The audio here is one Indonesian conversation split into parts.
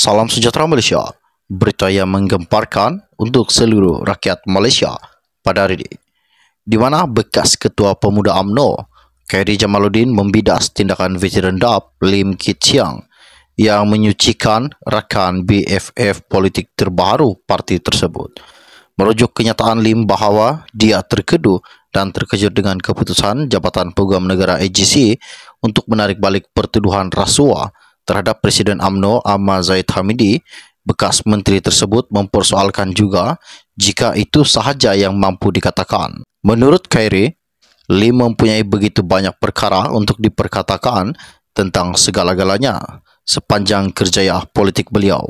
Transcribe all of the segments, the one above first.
Salam sejahtera Malaysia. Berita yang menggemparkan untuk seluruh rakyat Malaysia pada hari ini. Di mana bekas Ketua Pemuda AMNO, Khairi Jamaluddin membidas tindakan veteran DAP Lim Kit Siang yang menyucikan rakan BFF politik terbaru parti tersebut. Merujuk kenyataan Lim bahawa dia terkedu dan terkejut dengan keputusan Jabatan Peguam Negara AGC untuk menarik balik pertuduhan rasuah terhadap Presiden AMNO Ahmad Zaid Hamidi bekas menteri tersebut mempersoalkan juga jika itu sahaja yang mampu dikatakan. Menurut Khairi, Lee mempunyai begitu banyak perkara untuk diperkatakan tentang segala-galanya sepanjang kerjaya politik beliau.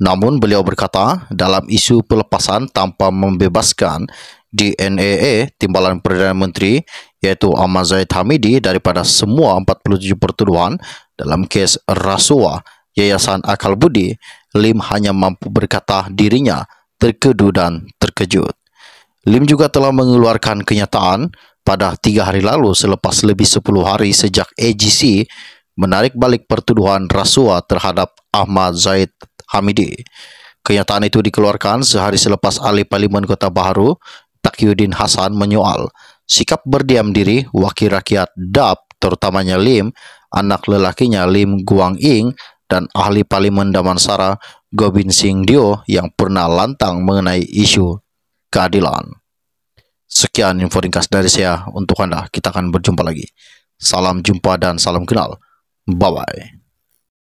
Namun beliau berkata dalam isu pelepasan tanpa membebaskan DNAA Timbalan Perdana Menteri yaitu Ahmad Zaid Hamidi daripada semua 47 pertuduhan dalam kes rasuah Yayasan Akal Budi, Lim hanya mampu berkata dirinya terkedu dan terkejut. Lim juga telah mengeluarkan kenyataan pada tiga hari lalu selepas lebih 10 hari sejak AGC menarik balik pertuduhan rasuah terhadap Ahmad Zaid Hamidi. Kenyataan itu dikeluarkan sehari selepas ahli parlimen Kota Baharu, Takyudin Hasan menyoal Sikap berdiam diri wakil rakyat DAP, terutamanya Lim, anak lelakinya Lim Guang Ying, dan ahli parlimen Damansara Gobin Singh Dio yang pernah lantang mengenai isu keadilan. Sekian info ringkas dari saya untuk Anda. Kita akan berjumpa lagi. Salam jumpa dan salam kenal. Bye-bye.